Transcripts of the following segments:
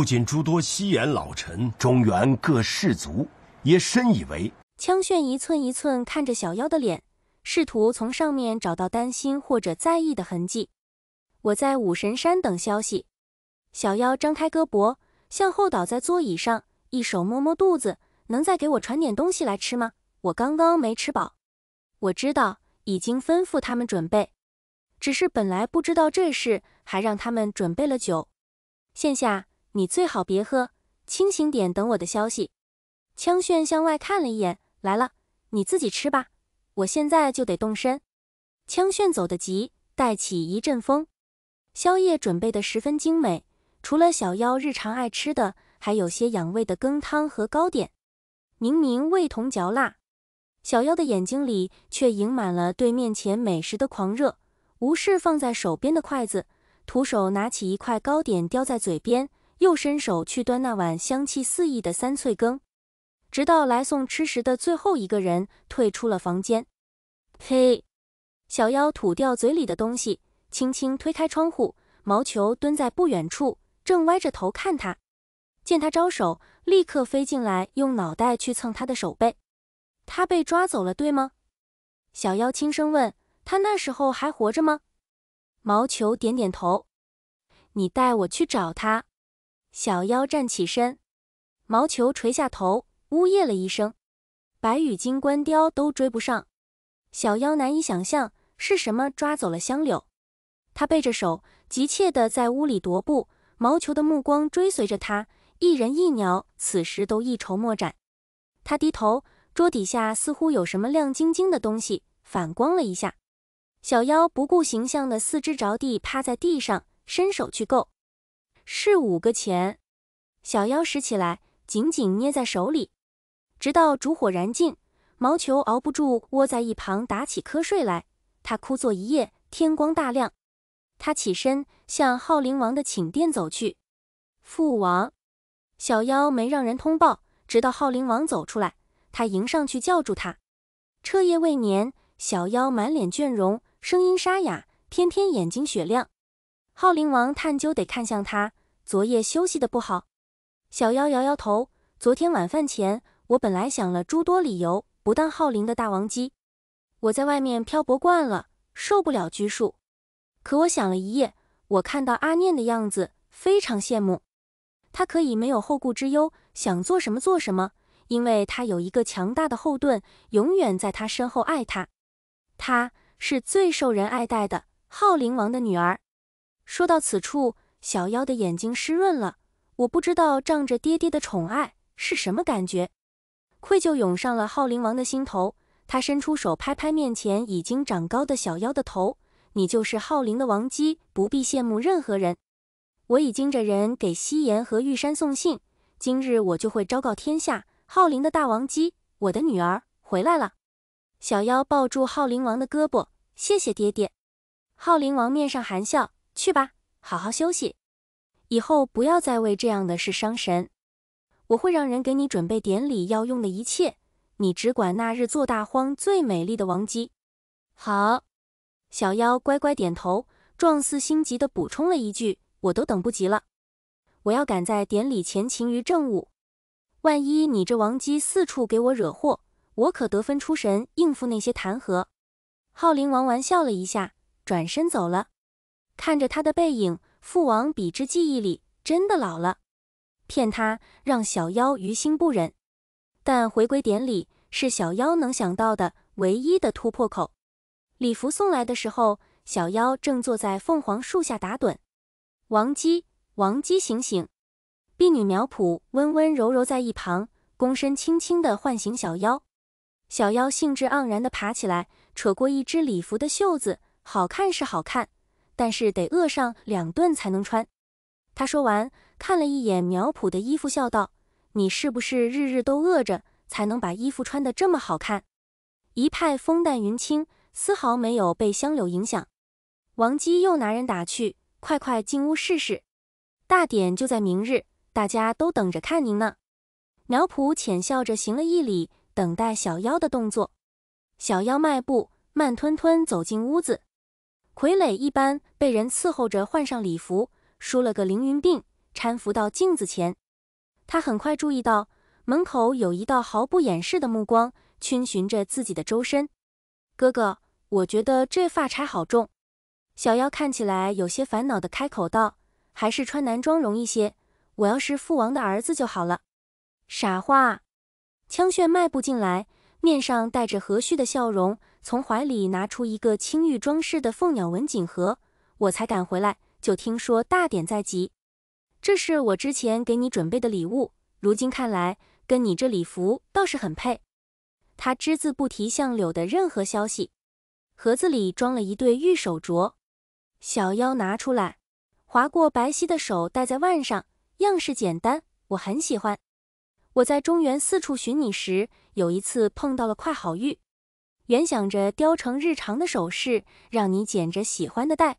不仅诸多西延老臣、中原各氏族也深以为。枪炫一寸一寸看着小妖的脸，试图从上面找到担心或者在意的痕迹。我在武神山等消息。小妖张开胳膊，向后倒在座椅上，一手摸摸肚子，能再给我传点东西来吃吗？我刚刚没吃饱。我知道，已经吩咐他们准备，只是本来不知道这事，还让他们准备了酒。现下。你最好别喝，清醒点，等我的消息。枪炫向外看了一眼，来了，你自己吃吧，我现在就得动身。枪炫走得急，带起一阵风。宵夜准备得十分精美，除了小妖日常爱吃的，还有些养胃的羹汤和糕点。明明味同嚼蜡，小妖的眼睛里却盈满了对面前美食的狂热，无视放在手边的筷子，徒手拿起一块糕点叼在嘴边。又伸手去端那碗香气四溢的三脆羹，直到来送吃食的最后一个人退出了房间。嘿，小妖吐掉嘴里的东西，轻轻推开窗户，毛球蹲在不远处，正歪着头看他。见他招手，立刻飞进来，用脑袋去蹭他的手背。他被抓走了，对吗？小妖轻声问他：“那时候还活着吗？”毛球点点头。你带我去找他。小妖站起身，毛球垂下头，呜咽了一声。白羽金冠雕都追不上，小妖难以想象是什么抓走了香柳。他背着手，急切地在屋里踱步，毛球的目光追随着他。一人一鸟，此时都一筹莫展。他低头，桌底下似乎有什么亮晶晶的东西，反光了一下。小妖不顾形象的四肢着地，趴在地上，伸手去够。是五个钱，小妖拾起来，紧紧捏在手里，直到烛火燃尽，毛球熬不住，窝在一旁打起瞌睡来。他枯坐一夜，天光大亮，他起身向昊灵王的寝殿走去。父王，小妖没让人通报，直到昊灵王走出来，他迎上去叫住他。彻夜未眠，小妖满脸倦容，声音沙哑，偏偏眼睛雪亮。昊灵王探究得看向他。昨夜休息的不好，小妖摇摇头。昨天晚饭前，我本来想了诸多理由，不当浩林的大王姬。我在外面漂泊惯了，受不了拘束。可我想了一夜，我看到阿念的样子，非常羡慕。她可以没有后顾之忧，想做什么做什么，因为她有一个强大的后盾，永远在她身后爱她。她是最受人爱戴的浩灵王的女儿。说到此处。小妖的眼睛湿润了，我不知道仗着爹爹的宠爱是什么感觉，愧疚涌上了昊灵王的心头。他伸出手拍拍面前已经长高的小妖的头：“你就是昊灵的王姬，不必羡慕任何人。”我已经着人给夕颜和玉山送信，今日我就会昭告天下，昊灵的大王姬，我的女儿回来了。小妖抱住昊灵王的胳膊：“谢谢爹爹。”昊灵王面上含笑：“去吧。”好好休息，以后不要再为这样的事伤神。我会让人给你准备典礼要用的一切，你只管那日做大荒最美丽的王姬。好，小妖乖乖点头，壮似心急的补充了一句：“我都等不及了，我要赶在典礼前勤于政务。万一你这王姬四处给我惹祸，我可得分出神应付那些弹劾。”浩灵王玩笑了一下，转身走了。看着他的背影，父王比之记忆里真的老了。骗他，让小妖于心不忍。但回归典礼是小妖能想到的唯一的突破口。礼服送来的时候，小妖正坐在凤凰树下打盹。王姬，王姬，醒醒！婢女苗圃温温柔柔在一旁，躬身轻轻的唤醒小妖。小妖兴致盎然的爬起来，扯过一只礼服的袖子，好看是好看。但是得饿上两顿才能穿。他说完，看了一眼苗圃的衣服，笑道：“你是不是日日都饿着，才能把衣服穿得这么好看？”一派风淡云轻，丝毫没有被香柳影响。王姬又拿人打趣：“快快进屋试试，大典就在明日，大家都等着看您呢。”苗圃浅笑着行了一礼，等待小妖的动作。小妖迈步，慢吞吞走进屋子。傀儡一般被人伺候着换上礼服，梳了个凌云鬓，搀扶到镜子前。他很快注意到门口有一道毫不掩饰的目光逡巡着自己的周身。哥哥，我觉得这发钗好重。小妖看起来有些烦恼的开口道：“还是穿男装容易些。我要是父王的儿子就好了。”傻话。枪炫迈步进来，面上带着和煦的笑容。从怀里拿出一个青玉装饰的凤鸟纹锦盒，我才赶回来，就听说大典在即。这是我之前给你准备的礼物，如今看来，跟你这礼服倒是很配。他只字不提相柳的任何消息。盒子里装了一对玉手镯，小妖拿出来，划过白皙的手，戴在腕上，样式简单，我很喜欢。我在中原四处寻你时，有一次碰到了块好玉。原想着雕成日常的首饰，让你捡着喜欢的戴，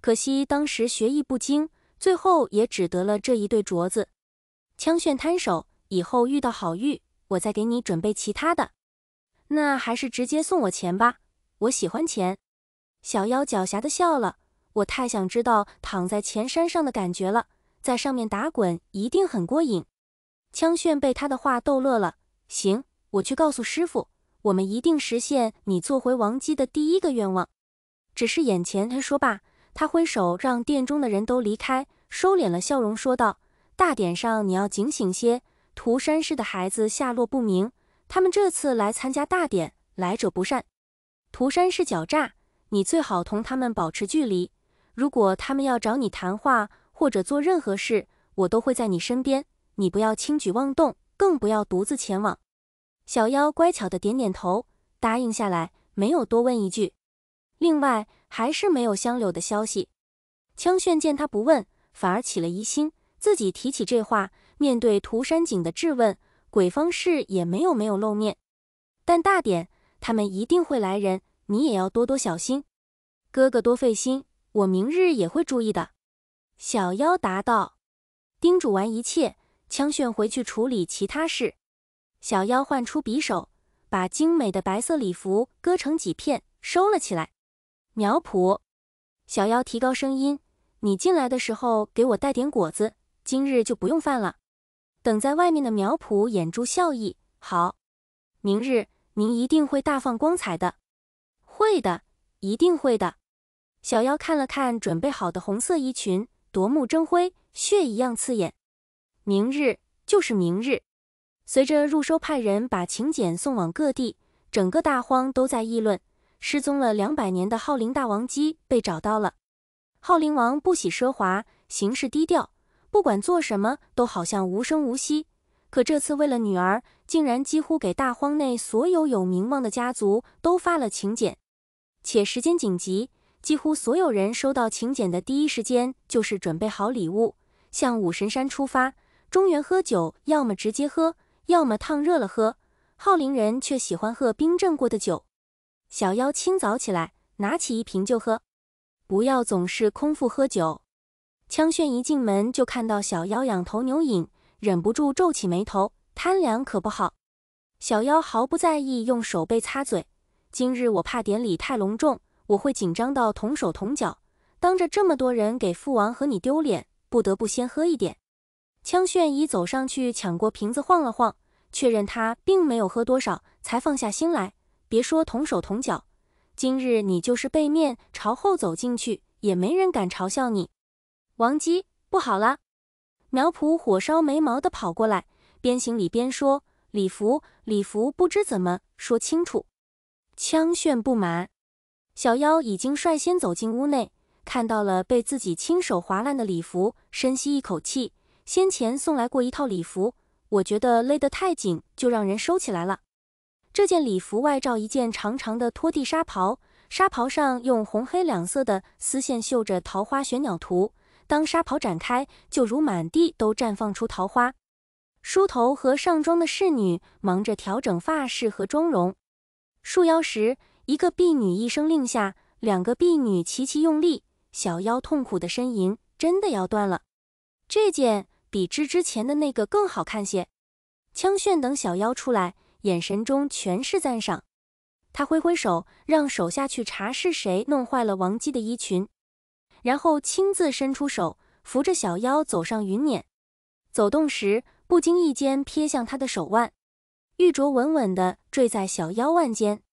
可惜当时学艺不精，最后也只得了这一对镯子。枪炫摊手，以后遇到好玉，我再给你准备其他的。那还是直接送我钱吧，我喜欢钱。小妖狡黠的笑了，我太想知道躺在钱山上的感觉了，在上面打滚一定很过瘾。枪炫被他的话逗乐了，行，我去告诉师傅。我们一定实现你做回王姬的第一个愿望。只是眼前，他说罢，他挥手让殿中的人都离开，收敛了笑容，说道：“大典上你要警醒些。涂山氏的孩子下落不明，他们这次来参加大典，来者不善。涂山氏狡诈，你最好同他们保持距离。如果他们要找你谈话或者做任何事，我都会在你身边。你不要轻举妄动，更不要独自前往。”小妖乖巧的点点头，答应下来，没有多问一句。另外，还是没有香柳的消息。枪炫见他不问，反而起了疑心，自己提起这话，面对涂山璟的质问，鬼方氏也没有没有露面。但大点，他们一定会来人，你也要多多小心。哥哥多费心，我明日也会注意的。小妖答道。叮嘱完一切，枪炫回去处理其他事。小妖换出匕首，把精美的白色礼服割成几片，收了起来。苗圃，小妖提高声音：“你进来的时候给我带点果子，今日就不用饭了。”等在外面的苗圃掩住笑意：“好，明日您一定会大放光彩的。”“会的，一定会的。”小妖看了看准备好的红色衣裙，夺目争辉，血一样刺眼。明日就是明日。随着入收派人把请柬送往各地，整个大荒都在议论：失踪了两百年的昊陵大王姬被找到了。昊陵王不喜奢华，行事低调，不管做什么都好像无声无息。可这次为了女儿，竟然几乎给大荒内所有有名望的家族都发了请柬，且时间紧急，几乎所有人收到请柬的第一时间就是准备好礼物，向武神山出发。中原喝酒，要么直接喝。要么烫热了喝，浩林人却喜欢喝冰镇过的酒。小妖清早起来，拿起一瓶就喝。不要总是空腹喝酒。枪炫一进门就看到小妖仰头牛饮，忍不住皱起眉头。贪凉可不好。小妖毫不在意，用手背擦嘴。今日我怕典礼太隆重，我会紧张到同手同脚，当着这么多人给父王和你丢脸，不得不先喝一点。枪炫已走上去抢过瓶子晃了晃，确认他并没有喝多少，才放下心来。别说同手同脚，今日你就是背面朝后走进去，也没人敢嘲笑你。王姬，不好了！苗圃火烧眉毛的跑过来，边行礼边说：“礼服，礼服，不知怎么说清楚。”枪炫不满，小妖已经率先走进屋内，看到了被自己亲手划烂的礼服，深吸一口气。先前送来过一套礼服，我觉得勒得太紧，就让人收起来了。这件礼服外罩一件长长的拖地纱袍，纱袍上用红黑两色的丝线绣着桃花玄鸟图。当纱袍展开，就如满地都绽放出桃花。梳头和上妆的侍女忙着调整发饰和妆容。束腰时，一个婢女一声令下，两个婢女齐齐用力，小腰痛苦的呻吟，真的要断了。这件。比之之前的那个更好看些。枪炫等小妖出来，眼神中全是赞赏。他挥挥手，让手下去查是谁弄坏了王姬的衣裙，然后亲自伸出手扶着小妖走上云辇。走动时，不经意间瞥向他的手腕，玉镯稳稳地坠在小妖腕间。